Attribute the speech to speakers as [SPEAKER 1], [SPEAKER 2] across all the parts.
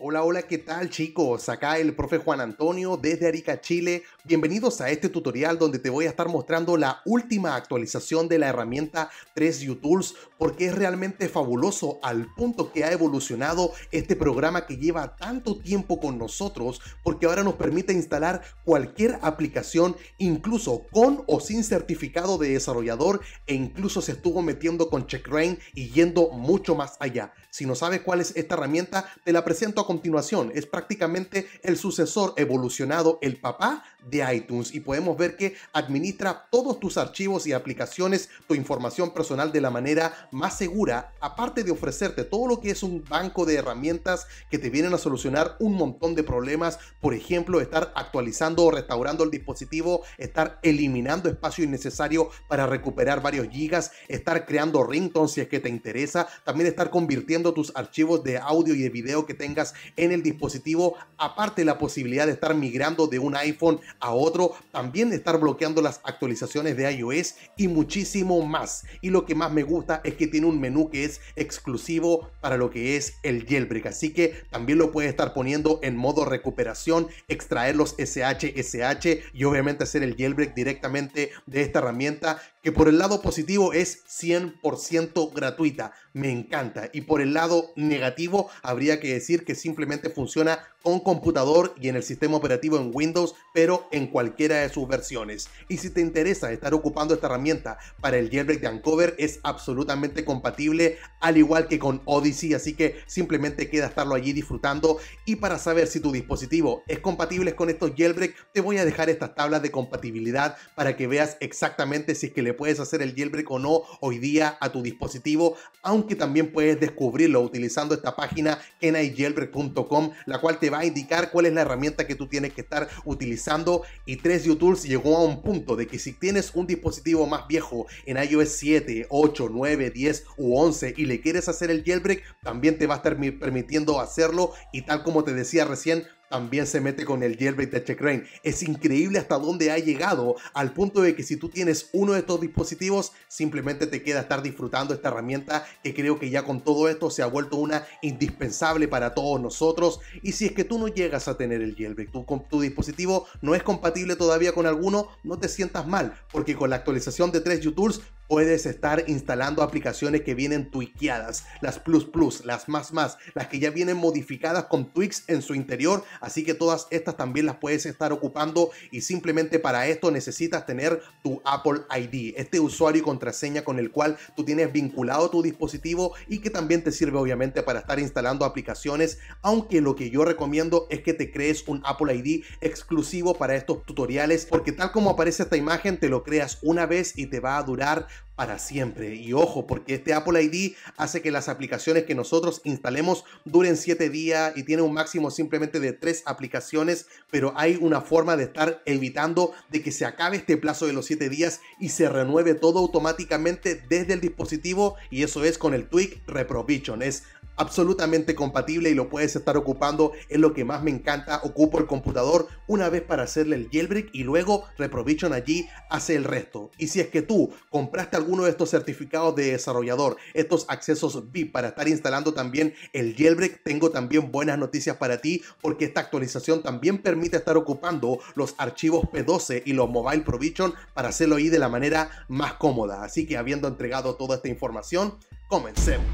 [SPEAKER 1] Hola, hola, ¿qué tal chicos? Acá el profe Juan Antonio desde Arica, Chile. Bienvenidos a este tutorial donde te voy a estar mostrando la última actualización de la herramienta 3U Tools porque es realmente fabuloso al punto que ha evolucionado este programa que lleva tanto tiempo con nosotros porque ahora nos permite instalar cualquier aplicación incluso con o sin certificado de desarrollador e incluso se estuvo metiendo con CheckRain y yendo mucho más allá. Si no sabes cuál es esta herramienta, te la presento continuación es prácticamente el sucesor evolucionado, el papá de iTunes y podemos ver que administra todos tus archivos y aplicaciones, tu información personal de la manera más segura, aparte de ofrecerte todo lo que es un banco de herramientas que te vienen a solucionar un montón de problemas, por ejemplo, estar actualizando o restaurando el dispositivo, estar eliminando espacio innecesario para recuperar varios gigas, estar creando ringtones si es que te interesa, también estar convirtiendo tus archivos de audio y de video que tengas en el dispositivo, aparte la posibilidad de estar migrando de un iPhone a otro, también estar bloqueando las actualizaciones de iOS y muchísimo más. Y lo que más me gusta es que tiene un menú que es exclusivo para lo que es el jailbreak, así que también lo puede estar poniendo en modo recuperación, extraer los SHSH y obviamente hacer el jailbreak directamente de esta herramienta que por el lado positivo es 100% gratuita, me encanta, y por el lado negativo habría que decir que simplemente funciona con computador y en el sistema operativo en Windows, pero en cualquiera de sus versiones. Y si te interesa estar ocupando esta herramienta para el jailbreak de Uncover, es absolutamente compatible al igual que con Odyssey, así que simplemente queda estarlo allí disfrutando. Y para saber si tu dispositivo es compatible con estos jailbreak, te voy a dejar estas tablas de compatibilidad para que veas exactamente si es que le puedes hacer el jailbreak o no hoy día a tu dispositivo, aunque también puedes descubrirlo utilizando esta página kenaijailbreak.com, la cual te va a indicar cuál es la herramienta que tú tienes que estar utilizando. Y 3 u Tools llegó a un punto de que si tienes un dispositivo más viejo en iOS 7, 8, 9, 10 u 11 y le quieres hacer el jailbreak, también te va a estar permitiendo hacerlo y tal como te decía recién, también se mete con el jailbreak de Rain. Es increíble hasta dónde ha llegado, al punto de que si tú tienes uno de estos dispositivos, simplemente te queda estar disfrutando esta herramienta que creo que ya con todo esto se ha vuelto una indispensable para todos nosotros. Y si es que tú no llegas a tener el jailbreak, tu, tu dispositivo no es compatible todavía con alguno, no te sientas mal, porque con la actualización de 3 Tools Puedes estar instalando aplicaciones que vienen tuiqueadas, las plus plus, las más más, las que ya vienen modificadas con tweaks en su interior, así que todas estas también las puedes estar ocupando y simplemente para esto necesitas tener tu Apple ID, este usuario y contraseña con el cual tú tienes vinculado tu dispositivo y que también te sirve obviamente para estar instalando aplicaciones, aunque lo que yo recomiendo es que te crees un Apple ID exclusivo para estos tutoriales, porque tal como aparece esta imagen, te lo creas una vez y te va a durar para siempre. Y ojo, porque este Apple ID hace que las aplicaciones que nosotros instalemos duren 7 días y tiene un máximo simplemente de 3 aplicaciones, pero hay una forma de estar evitando de que se acabe este plazo de los 7 días y se renueve todo automáticamente desde el dispositivo y eso es con el Tweak Reprovision. Es absolutamente compatible y lo puedes estar ocupando. Es lo que más me encanta. Ocupo el computador una vez para hacerle el jailbreak y luego Reprovision allí hace el resto. Y si es que tú compraste alguno de estos certificados de desarrollador, estos accesos VIP para estar instalando también el jailbreak, tengo también buenas noticias para ti porque esta actualización también permite estar ocupando los archivos P12 y los Mobile Provision para hacerlo ahí de la manera más cómoda. Así que habiendo entregado toda esta información, comencemos.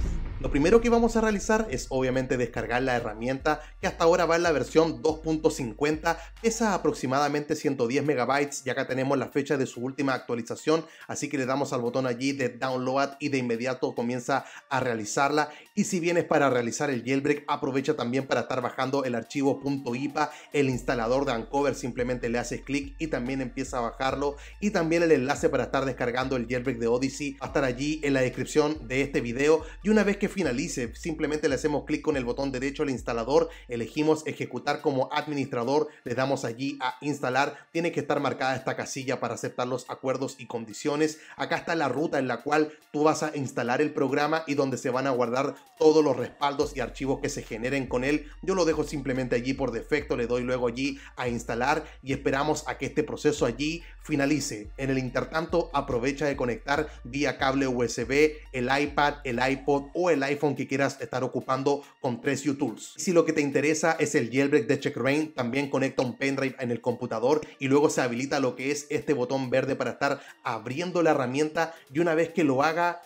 [SPEAKER 1] Lo primero que vamos a realizar es obviamente descargar la herramienta que hasta ahora va en la versión 2.50, pesa aproximadamente 110 megabytes Ya acá tenemos la fecha de su última actualización, así que le damos al botón allí de download y de inmediato comienza a realizarla y si vienes para realizar el jailbreak aprovecha también para estar bajando el archivo .ipa, el instalador de Ancover. simplemente le haces clic y también empieza a bajarlo y también el enlace para estar descargando el jailbreak de Odyssey va a estar allí en la descripción de este video y una vez que finalice, simplemente le hacemos clic con el botón derecho al instalador, elegimos ejecutar como administrador, le damos allí a instalar, tiene que estar marcada esta casilla para aceptar los acuerdos y condiciones. Acá está la ruta en la cual tú vas a instalar el programa y donde se van a guardar todos los respaldos y archivos que se generen con él. Yo lo dejo simplemente allí por defecto, le doy luego allí a instalar y esperamos a que este proceso allí finalice. En el intertanto aprovecha de conectar vía cable USB el iPad, el iPod o el iPhone que quieras estar ocupando con 3 U-Tools. Si lo que te interesa es el jailbreak de CheckRain, también conecta un pendrive en el computador y luego se habilita lo que es este botón verde para estar abriendo la herramienta y una vez que lo haga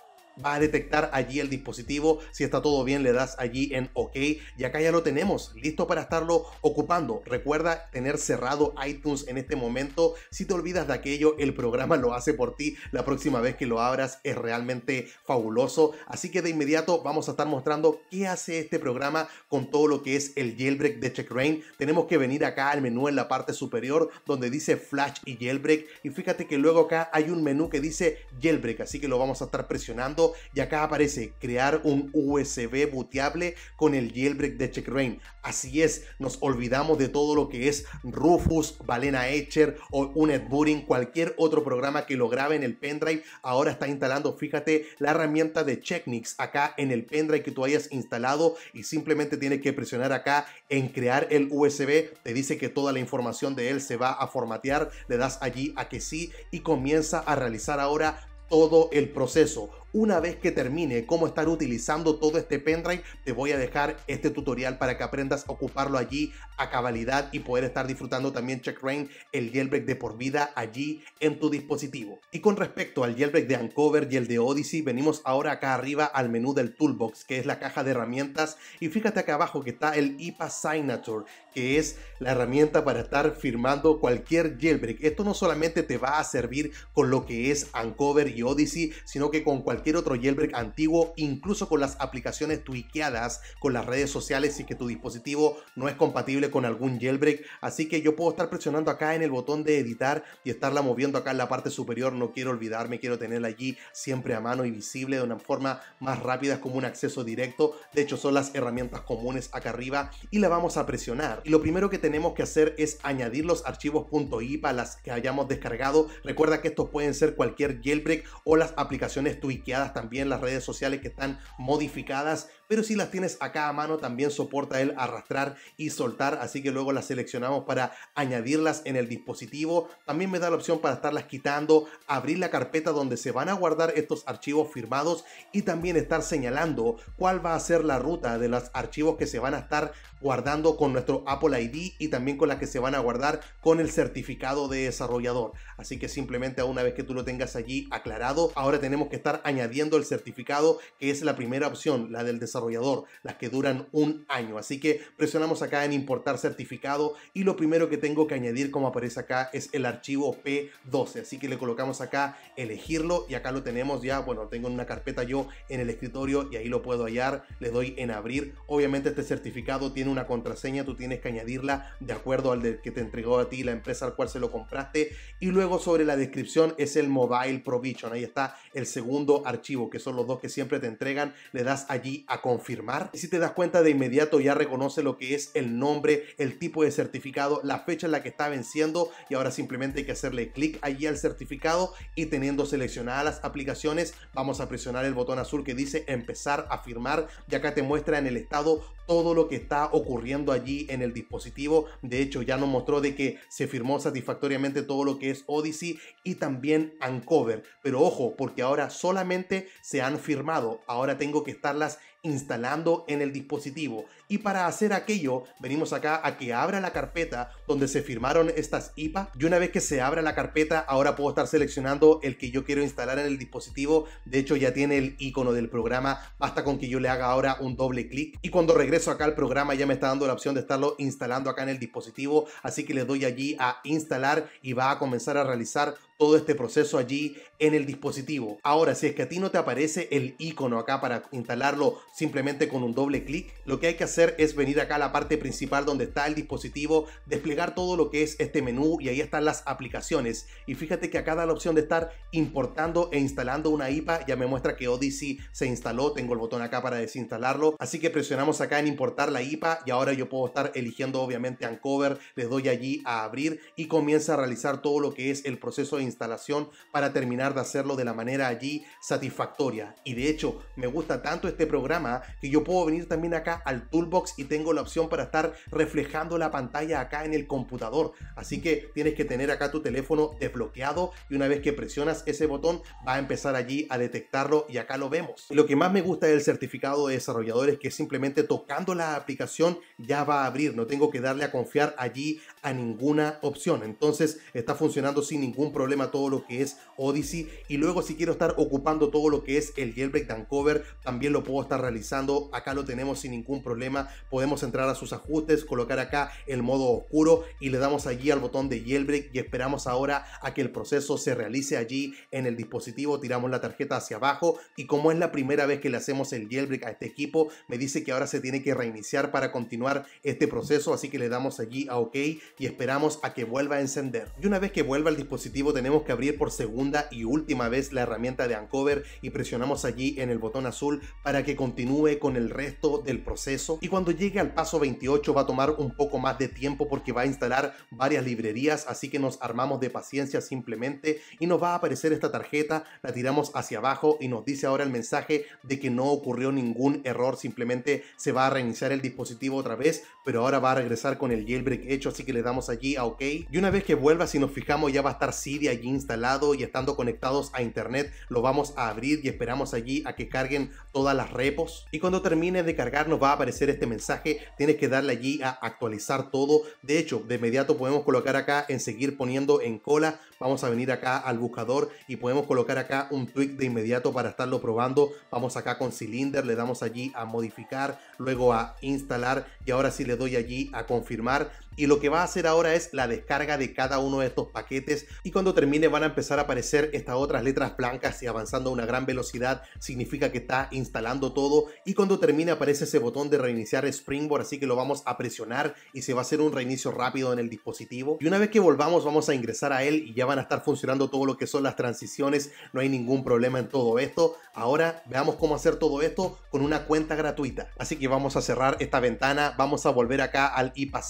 [SPEAKER 1] va a detectar allí el dispositivo. Si está todo bien, le das allí en OK. Y acá ya lo tenemos, listo para estarlo ocupando. Recuerda tener cerrado iTunes en este momento. Si te olvidas de aquello, el programa lo hace por ti. La próxima vez que lo abras es realmente fabuloso. Así que de inmediato vamos a estar mostrando qué hace este programa con todo lo que es el jailbreak de CheckRain. Tenemos que venir acá al menú en la parte superior donde dice Flash y jailbreak. Y fíjate que luego acá hay un menú que dice jailbreak. Así que lo vamos a estar presionando y acá aparece crear un USB booteable con el jailbreak de CheckRain. Así es, nos olvidamos de todo lo que es Rufus, Balena Etcher o Unet cualquier otro programa que lo grabe en el pendrive. Ahora está instalando, fíjate, la herramienta de Checknix acá en el pendrive que tú hayas instalado y simplemente tienes que presionar acá en crear el USB. Te dice que toda la información de él se va a formatear. Le das allí a que sí y comienza a realizar ahora todo el proceso. Una vez que termine cómo estar utilizando todo este pendrive, te voy a dejar este tutorial para que aprendas a ocuparlo allí a cabalidad y poder estar disfrutando también rain el jailbreak de por vida allí en tu dispositivo. Y con respecto al jailbreak de Uncover y el de Odyssey, venimos ahora acá arriba al menú del Toolbox, que es la caja de herramientas, y fíjate acá abajo que está el IPA Signature, que es la herramienta para estar firmando cualquier jailbreak. Esto no solamente te va a servir con lo que es Uncover y Odyssey, sino que con cualquier otro jailbreak antiguo, incluso con las aplicaciones tuiqueadas con las redes sociales y que tu dispositivo no es compatible con algún jailbreak. Así que yo puedo estar presionando acá en el botón de editar y estarla moviendo acá en la parte superior. No quiero olvidarme, quiero tenerla allí siempre a mano y visible de una forma más rápida, como un acceso directo. De hecho, son las herramientas comunes acá arriba y la vamos a presionar. Y lo primero que tenemos que hacer es añadir los archivos .ipa, las que hayamos descargado. Recuerda que estos pueden ser cualquier jailbreak o las aplicaciones tuiqueadas también, las redes sociales que están modificadas pero si las tienes acá a mano también soporta el arrastrar y soltar, así que luego las seleccionamos para añadirlas en el dispositivo. También me da la opción para estarlas quitando, abrir la carpeta donde se van a guardar estos archivos firmados y también estar señalando cuál va a ser la ruta de los archivos que se van a estar guardando con nuestro Apple ID y también con las que se van a guardar con el certificado de desarrollador. Así que simplemente una vez que tú lo tengas allí aclarado, ahora tenemos que estar añadiendo el certificado que es la primera opción, la del desarrollador desarrollador, las que duran un año. Así que presionamos acá en importar certificado y lo primero que tengo que añadir como aparece acá es el archivo P12. Así que le colocamos acá elegirlo y acá lo tenemos ya. Bueno, tengo en una carpeta yo en el escritorio y ahí lo puedo hallar. Le doy en abrir. Obviamente este certificado tiene una contraseña, tú tienes que añadirla de acuerdo al que te entregó a ti la empresa al cual se lo compraste. Y luego sobre la descripción es el mobile provision. Ahí está el segundo archivo, que son los dos que siempre te entregan. Le das allí a confirmar. Si te das cuenta de inmediato ya reconoce lo que es el nombre, el tipo de certificado, la fecha en la que está venciendo y ahora simplemente hay que hacerle clic allí al certificado y teniendo seleccionadas las aplicaciones vamos a presionar el botón azul que dice empezar a firmar y acá te muestra en el estado todo lo que está ocurriendo allí en el dispositivo. De hecho, ya nos mostró de que se firmó satisfactoriamente todo lo que es Odyssey y también Uncover. Pero ojo, porque ahora solamente se han firmado. Ahora tengo que estarlas instalando en el dispositivo y para hacer aquello venimos acá a que abra la carpeta donde se firmaron estas IPA y una vez que se abra la carpeta ahora puedo estar seleccionando el que yo quiero instalar en el dispositivo de hecho ya tiene el icono del programa basta con que yo le haga ahora un doble clic y cuando regreso acá al programa ya me está dando la opción de estarlo instalando acá en el dispositivo así que le doy allí a instalar y va a comenzar a realizar todo este proceso allí en el dispositivo. Ahora, si es que a ti no te aparece el icono acá para instalarlo simplemente con un doble clic, lo que hay que hacer es venir acá a la parte principal donde está el dispositivo, desplegar todo lo que es este menú y ahí están las aplicaciones. Y fíjate que acá da la opción de estar importando e instalando una IPA. Ya me muestra que Odyssey se instaló. Tengo el botón acá para desinstalarlo. Así que presionamos acá en importar la IPA y ahora yo puedo estar eligiendo obviamente Uncover. Les doy allí a abrir y comienza a realizar todo lo que es el proceso de instalación para terminar de hacerlo de la manera allí satisfactoria. Y de hecho me gusta tanto este programa que yo puedo venir también acá al tool Box y tengo la opción para estar reflejando la pantalla acá en el computador. Así que tienes que tener acá tu teléfono desbloqueado y una vez que presionas ese botón va a empezar allí a detectarlo y acá lo vemos. Lo que más me gusta del certificado de desarrolladores que simplemente tocando la aplicación ya va a abrir. No tengo que darle a confiar allí a ninguna opción. Entonces está funcionando sin ningún problema todo lo que es Odyssey. Y luego si quiero estar ocupando todo lo que es el jailbreak dan cover, también lo puedo estar realizando. Acá lo tenemos sin ningún problema. Podemos entrar a sus ajustes, colocar acá el modo oscuro y le damos allí al botón de jailbreak y esperamos ahora a que el proceso se realice allí en el dispositivo. Tiramos la tarjeta hacia abajo y como es la primera vez que le hacemos el jailbreak a este equipo, me dice que ahora se tiene que reiniciar para continuar este proceso. Así que le damos allí a OK y esperamos a que vuelva a encender. Y una vez que vuelva el dispositivo tenemos que abrir por segunda y última vez la herramienta de Ancover y presionamos allí en el botón azul para que continúe con el resto del proceso y cuando llegue al paso 28 va a tomar un poco más de tiempo porque va a instalar varias librerías así que nos armamos de paciencia simplemente y nos va a aparecer esta tarjeta, la tiramos hacia abajo y nos dice ahora el mensaje de que no ocurrió ningún error, simplemente se va a reiniciar el dispositivo otra vez pero ahora va a regresar con el jailbreak hecho así que le damos allí a ah, OK. Y una vez que vuelva, si nos fijamos, ya va a estar Siri allí instalado y estando conectados a internet, lo vamos a abrir y esperamos allí a que carguen todas las repos. Y cuando termine de cargar, nos va a aparecer este mensaje. Tienes que darle allí a actualizar todo. De hecho, de inmediato podemos colocar acá en seguir poniendo en cola. Vamos a venir acá al buscador y podemos colocar acá un tweak de inmediato para estarlo probando. Vamos acá con Cylinder, le damos allí a modificar, luego a instalar y ahora sí le doy allí a confirmar y lo que va a hacer ahora es la descarga de cada uno de estos paquetes y cuando termine van a empezar a aparecer estas otras letras blancas y avanzando a una gran velocidad significa que está instalando todo y cuando termine aparece ese botón de reiniciar Springboard así que lo vamos a presionar y se va a hacer un reinicio rápido en el dispositivo y una vez que volvamos vamos a ingresar a él y ya van a estar funcionando todo lo que son las transiciones no hay ningún problema en todo esto ahora veamos cómo hacer todo esto con una cuenta gratuita así que vamos a cerrar esta ventana vamos a volver acá al IPA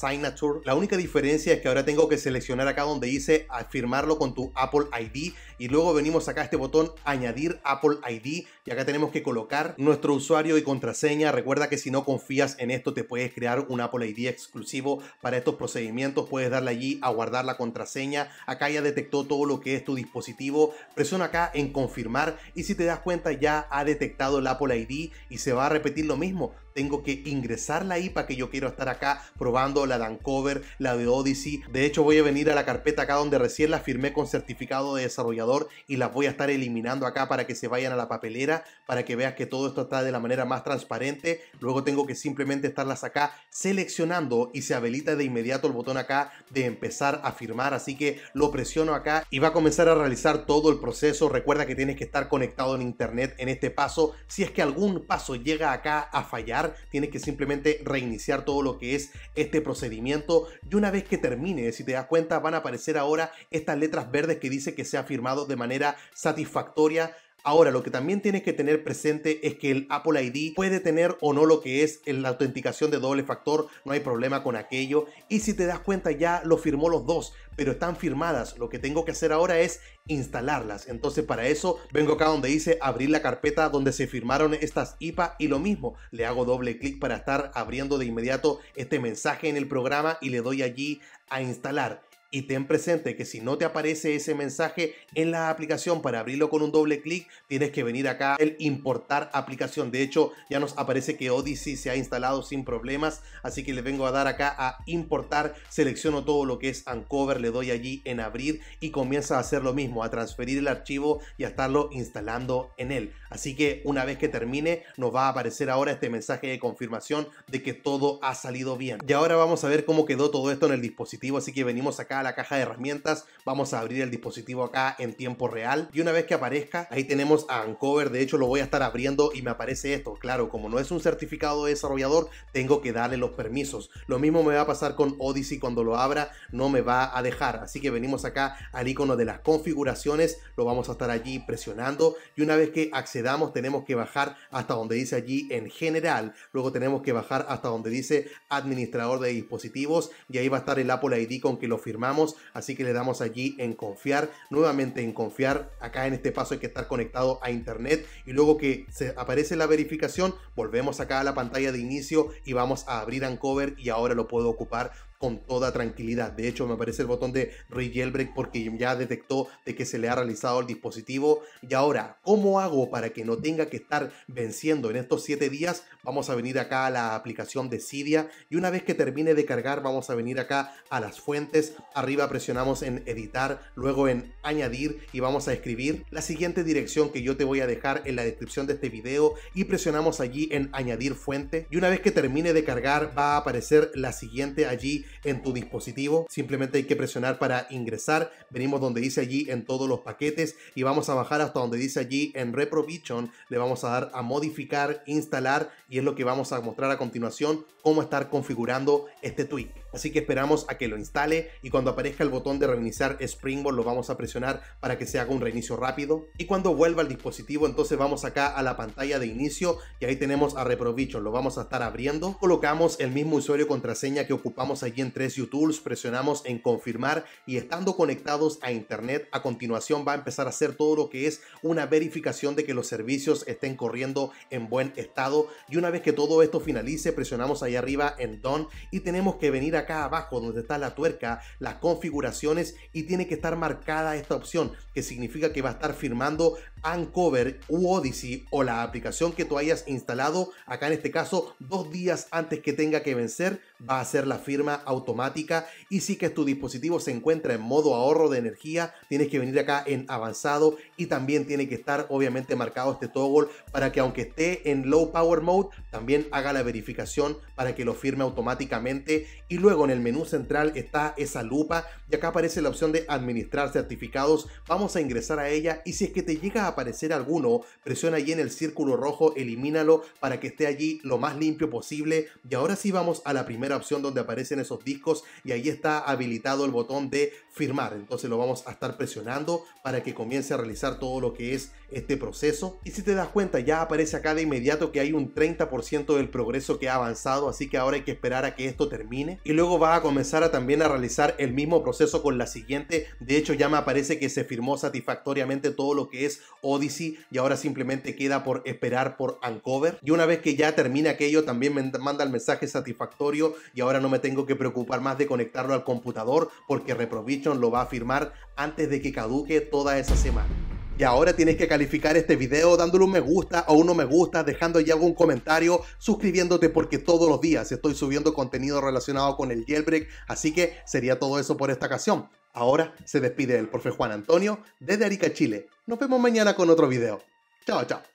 [SPEAKER 1] la única diferencia es que ahora tengo que seleccionar acá donde dice firmarlo con tu Apple ID y luego venimos acá a este botón añadir Apple ID y acá tenemos que colocar nuestro usuario y contraseña. Recuerda que si no confías en esto te puedes crear un Apple ID exclusivo para estos procedimientos. Puedes darle allí a guardar la contraseña. Acá ya detectó todo lo que es tu dispositivo. Presiona acá en confirmar y si te das cuenta ya ha detectado el Apple ID y se va a repetir lo mismo tengo que ingresar la para que yo quiero estar acá probando la de la de Odyssey. De hecho, voy a venir a la carpeta acá donde recién la firmé con certificado de desarrollador y las voy a estar eliminando acá para que se vayan a la papelera, para que veas que todo esto está de la manera más transparente. Luego tengo que simplemente estarlas acá seleccionando y se habilita de inmediato el botón acá de empezar a firmar. Así que lo presiono acá y va a comenzar a realizar todo el proceso. Recuerda que tienes que estar conectado en internet en este paso. Si es que algún paso llega acá a fallar, tienes que simplemente reiniciar todo lo que es este procedimiento y una vez que termine, si te das cuenta, van a aparecer ahora estas letras verdes que dice que se ha firmado de manera satisfactoria Ahora, lo que también tienes que tener presente es que el Apple ID puede tener o no lo que es la autenticación de doble factor, no hay problema con aquello. Y si te das cuenta ya lo firmó los dos, pero están firmadas. Lo que tengo que hacer ahora es instalarlas. Entonces para eso vengo acá donde dice abrir la carpeta donde se firmaron estas IPA y lo mismo, le hago doble clic para estar abriendo de inmediato este mensaje en el programa y le doy allí a instalar. Y ten presente que si no te aparece ese mensaje en la aplicación para abrirlo con un doble clic, tienes que venir acá el importar aplicación. De hecho, ya nos aparece que Odyssey se ha instalado sin problemas, así que le vengo a dar acá a importar, selecciono todo lo que es Uncover, le doy allí en abrir y comienza a hacer lo mismo, a transferir el archivo y a estarlo instalando en él. Así que una vez que termine, nos va a aparecer ahora este mensaje de confirmación de que todo ha salido bien. Y ahora vamos a ver cómo quedó todo esto en el dispositivo, así que venimos acá la caja de herramientas, vamos a abrir el dispositivo acá en tiempo real y una vez que aparezca, ahí tenemos a Uncover, de hecho lo voy a estar abriendo y me aparece esto, claro, como no es un certificado de desarrollador, tengo que darle los permisos. Lo mismo me va a pasar con Odyssey cuando lo abra, no me va a dejar, así que venimos acá al icono de las configuraciones, lo vamos a estar allí presionando y una vez que accedamos tenemos que bajar hasta donde dice allí en general, luego tenemos que bajar hasta donde dice administrador de dispositivos y ahí va a estar el Apple ID con que lo firmamos así que le damos allí en confiar, nuevamente en confiar, acá en este paso hay que estar conectado a internet y luego que se aparece la verificación, volvemos acá a la pantalla de inicio y vamos a abrir uncover y ahora lo puedo ocupar con toda tranquilidad. De hecho, me aparece el botón de re-jailbreak porque ya detectó de que se le ha realizado el dispositivo. Y ahora, ¿cómo hago para que no tenga que estar venciendo en estos 7 días? Vamos a venir acá a la aplicación de Cydia y una vez que termine de cargar, vamos a venir acá a las fuentes. Arriba presionamos en editar, luego en añadir y vamos a escribir la siguiente dirección que yo te voy a dejar en la descripción de este video y presionamos allí en añadir fuente. Y una vez que termine de cargar, va a aparecer la siguiente allí en tu dispositivo. Simplemente hay que presionar para ingresar. Venimos donde dice allí en todos los paquetes y vamos a bajar hasta donde dice allí en Reprovision. Le vamos a dar a modificar, instalar y es lo que vamos a mostrar a continuación cómo estar configurando este tweak. Así que esperamos a que lo instale y cuando aparezca el botón de reiniciar Springboard lo vamos a presionar para que se haga un reinicio rápido. Y cuando vuelva el dispositivo entonces vamos acá a la pantalla de inicio y ahí tenemos a Reprovision, lo vamos a estar abriendo. Colocamos el mismo usuario contraseña que ocupamos allí en 3U Tools, presionamos en confirmar y estando conectados a internet a continuación va a empezar a hacer todo lo que es una verificación de que los servicios estén corriendo en buen estado. Y una vez que todo esto finalice presionamos ahí arriba en Done y tenemos que venir a acá abajo donde está la tuerca, las configuraciones y tiene que estar marcada esta opción, que significa que va a estar firmando Uncover u Odyssey o la aplicación que tú hayas instalado, acá en este caso, dos días antes que tenga que vencer va a ser la firma automática y si que tu dispositivo se encuentra en modo ahorro de energía, tienes que venir acá en avanzado y también tiene que estar obviamente marcado este toggle para que aunque esté en low power mode, también haga la verificación para que lo firme automáticamente y luego en el menú central está esa lupa y acá aparece la opción de administrar certificados, vamos a ingresar a ella y si es que te llega a aparecer alguno, presiona allí en el círculo rojo, elimínalo para que esté allí lo más limpio posible y ahora sí vamos a la primera primera opción donde aparecen esos discos y ahí está habilitado el botón de firmar. Entonces lo vamos a estar presionando para que comience a realizar todo lo que es este proceso. Y si te das cuenta, ya aparece acá de inmediato que hay un 30% del progreso que ha avanzado, así que ahora hay que esperar a que esto termine. Y luego va a comenzar a también a realizar el mismo proceso con la siguiente. De hecho, ya me aparece que se firmó satisfactoriamente todo lo que es Odyssey y ahora simplemente queda por esperar por Uncover. Y una vez que ya termina aquello, también me manda el mensaje satisfactorio y ahora no me tengo que preocupar más de conectarlo al computador porque reprovicho lo va a firmar antes de que caduque toda esa semana. Y ahora tienes que calificar este video dándole un me gusta o un no me gusta, dejando ya algún comentario, suscribiéndote porque todos los días estoy subiendo contenido relacionado con el jailbreak, así que sería todo eso por esta ocasión. Ahora se despide el profe Juan Antonio desde Arica, Chile. Nos vemos mañana con otro video. Chao, chao.